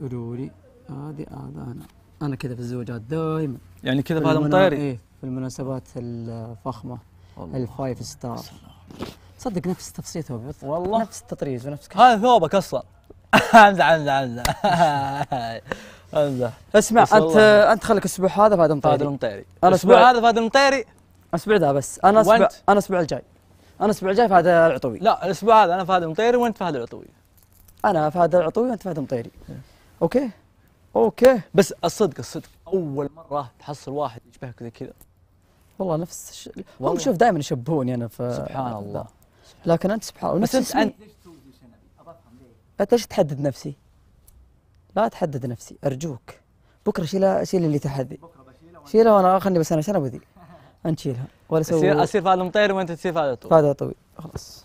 لي هذه هذا انا انا كذا في الزواجات دائما يعني كذا بهذا مطيري ايه في المناسبات الفخمه الفايف ستار صدق نفس تفصيته بالضبط والله نفس التطريز ونفس هذا ثوبك اصلا امزح امزح امزح امزح اسمع انت الله. انت خليك الاسبوع هذا فهد المطيري فهد المطيري الاسبوع هذا فهد المطيري الاسبوع ذا بس انا اسبوع انا الاسبوع الجاي انا الاسبوع الجاي فهد العطوي لا الاسبوع هذا انا فهد المطيري وانت فهد العطوي انا فهد العطوي وانت فهد المطيري إيه. اوكي اوكي بس الصدق الصدق اول مره تحصل واحد يشبهك زي كذا والله نفس الشيء هم شوف دائما يشبهوني انا في سبحان الله لكن انت سبحان الله بس انت انت ليش توزي شنبي؟ انت ليش تحدد نفسي؟ لا تحدد نفسي ارجوك بكره شيلها شيل اللي تحدي بكره شيلها وانا خلني بس انا شنب ذي انت شيلها ولا اسوي اصير اصير فهد مطير وانت تصير فهد طويل فهد طويل خلاص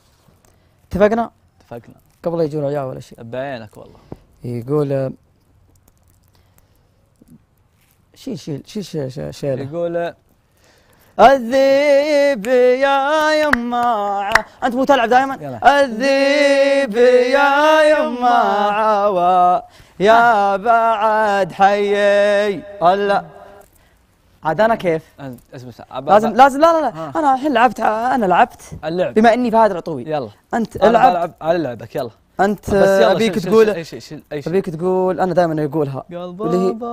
اتفقنا؟ اتفقنا قبل يجون العيال ولا شيء بعينك والله يقول شيل شيل شيل شيل شيل, شيل. يقول الذيب يا يما انت مو تلعب دائما الذيب يا يما عوا يا بعد حيي هلا عاد انا كيف؟ اسمع لازم لازم لا لا لا انا الحين لعبت انا لعبت اللعب بما اني فهد العطوي يلا انت العب العب على لعبك يلا انت ابيك تقول ابيك تقول انا دائما اقولها قلب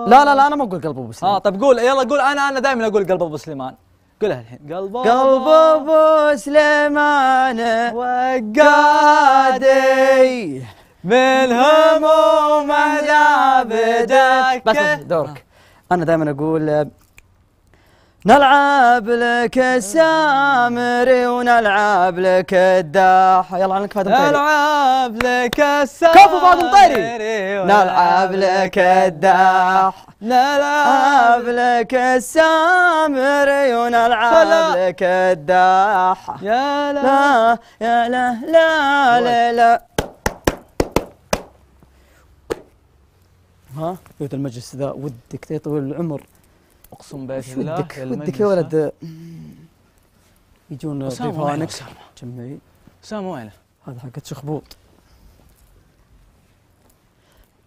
لا لا لا انا ما اقول قلب ابو سليمان اه طيب قول يلا قول انا انا دائما اقول قلب ابو سليمان قولها الحين قلب قلب ابو سليمان وقادي من هموم لا بدك بس دورك آه. انا دائما اقول نلعب لك السامري ونلعب لك الداح يلا عنك فاتن طيري نلعب لك السامري كفو فاتن طيري نلعب لك الداح نلعب لك السامري ونلعب لك الداح يا لا يا لا لا لا لا ها بيت المجلس ذا ودك تطول العمر اقسم بالله ودك ودك يا ولد يجون ضيفانك جمعين اسامه وينه؟ هذا حقت شخبوط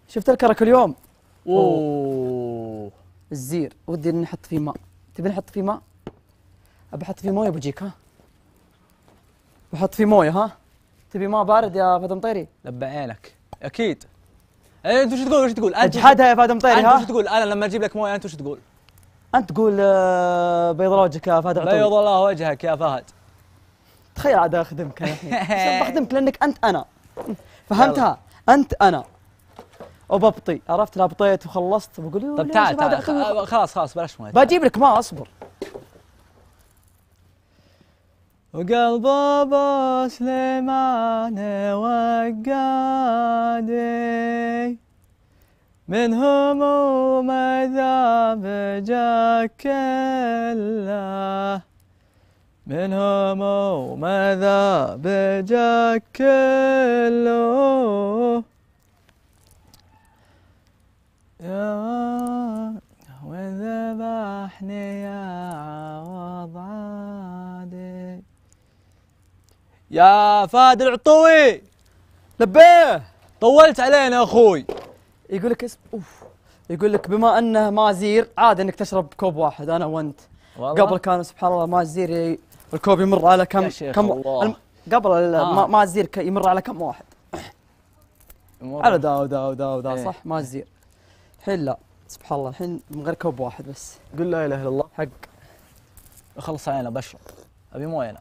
شفت الكرك اليوم؟ اوه الزير ودي اني احط فيه ماء تبي نحط فيه ماء؟ ابي احط فيه مويه بجيك ها؟ بحط فيه مويه ها؟ تبي ماء بارد يا فادي مطيري؟ لب عينك اكيد انت وش تقول وش تقول؟ اجحدها يا فادي مطيري ها؟ انت وش تقول؟ انا لما اجيب لك مويه انت وش تقول؟ انت تقول آه، بيض وجهك يا فهد بيض الله وجهك يا فهد تخيل عاد اخدمك انا بخدمك لانك انت انا فهمتها انت انا وببطي عرفت لا بطيت وخلصت بقول طب تعال تعال خلاص خلاص بلاش مويه بجيب لك ما اصبر وقلب ابو سليمان وقادي من هموم عذاب جاك الله من هموم عذاب جاك الله يا وذبحني يا عوض يا فهد العطوي لبيه طولت علينا اخوي يقول لك اسم اوف يقول لك بما انه ما زير عادي انك تشرب كوب واحد انا وانت والله؟ قبل كان سبحان الله ما زير الكوب يمر على كم يا شيخ كم الله. قبل آه. ما زير يمر على كم واحد على دا ودا ودا ودا ايه. صح ما زير الحين لا سبحان الله الحين من غير كوب واحد بس قل لا اله الا الله حق خلص علينا بشرب ابي مويه انا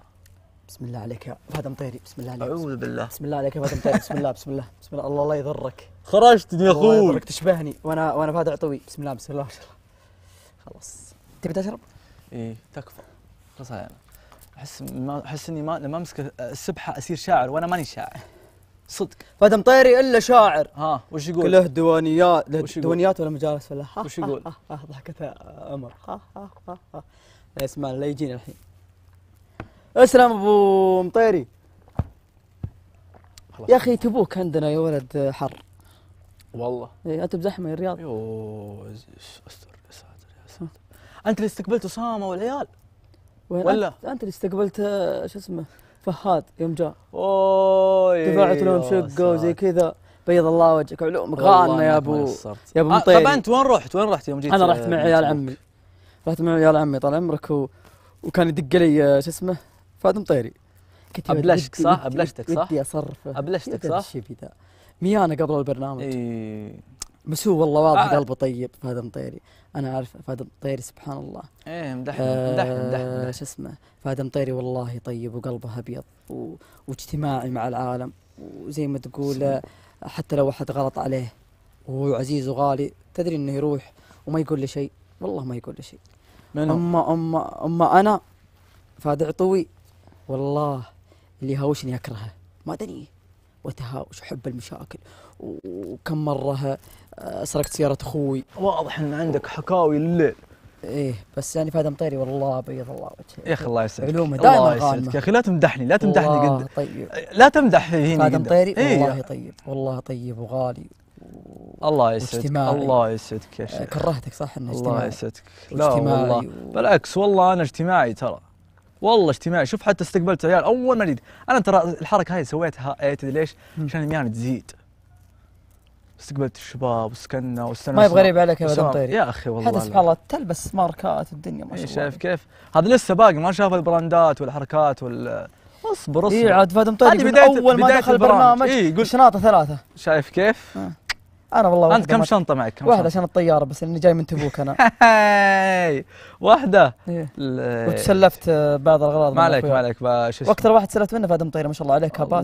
بسم الله عليك يا فهد مطيري بسم الله عليك اعوذ بالله بسم الله عليك يا فهد مطيري بسم الله بسم الله بسم الله الله لا يضرك خرجت يا اخوي الله يضرك تشبهني وانا وانا فهد عطوي بسم الله بسم الله ما شاء الله خلاص تبي تشرب؟ ايه تكفى خلاص انا احس ما احس اني ما لما امسك السبحه اصير شاعر وانا ماني شاعر صدق فهد مطيري الا شاعر ها وش يقول؟ كله دوانيات دوانيات ولا مجالس ولا ها وش يقول؟ ها ها ها ها ها ها اسمع لا يجيني الحين اسلم ابو مطيري يا اخي تبوك عندنا يا ولد حر والله اي انت بزحمه يا الرياض يوه استر يا ساتر يا ساتر انت اللي استقبلت اسامه والعيال ولا انت اللي استقبلت شو اسمه فهد يوم جاء اوه دفعت لهم شقه وزي كذا بيض الله وجهك علومك غانا يا ابو يا آه، ابو مطيري طب انت وين رحت وين رحت يوم جيت انا رحت مع آه، عيال عمي رحت مع عيال عمي طال عمرك و... وكان يدق لي آه، شو اسمه فادم مطيري ابلشك صح ابلشتك صح ودي اصرف ابلشتك صح الشيء ذا ميانه قبل البرنامج اي هو والله واضح آه. قلبه طيب فهد مطيري انا عارف فهد مطيري سبحان الله ايه مدح مدح مدح آه، شو اسمه فهد مطيري والله طيب وقلبه ابيض و... واجتماعي مع العالم وزي ما تقول حتى لو احد غلط عليه وهو عزيز وغالي تدري انه يروح وما يقول لي شيء والله ما يقول لي شيء اما اما اما انا فهد عطوي والله اللي يهاوشني اكرهه ادري وتهاوش وحب المشاكل وكم مره آه، سرقت سياره اخوي واضح ان عندك حكاوي الليل ايه بس يعني فهد مطيري والله بيض الله وجهه يا اخي الله يسعدك علومه دائما الله يسعدك يا اخي لا تمدحني لا تمدحني قد طيب لا تمدح هنا فهد مطيري إيه والله طيب والله طيب وغالي الله يسعدك الله يسعدك يا آه، شيخ كرهتك صح انه اجتماعي الله يسعدك لا والله بالعكس والله انا اجتماعي ترى والله اجتماعي شوف حتى استقبلت عيال اول ما جيت انا ترى الحركه هاي سويتها إيه، تدري ليش؟ عشان الميان تزيد استقبلت الشباب وسكننا واستانسنا ما يبغى غريب عليك يا طيري يا اخي والله حتى سبحان الله تلبس ماركات الدنيا ما إيه، شاء الله شايف كيف؟ هذا لسه باقي ما شاف البراندات والحركات وال اصبر اصبر اي عاد فادم طيب اول ما دخل البرنامج اي شناطه ثلاثه شايف كيف؟ آه. انا والله انت كم شنطه معك كم واحده عشان الطياره بس اني جاي من تبوك انا واحده إيه. وتسلفت آه، بعض الاغراض ما عليك ما عليك واكثر واحد سلفت منه فادي مطيره ما شاء الله عليك كابات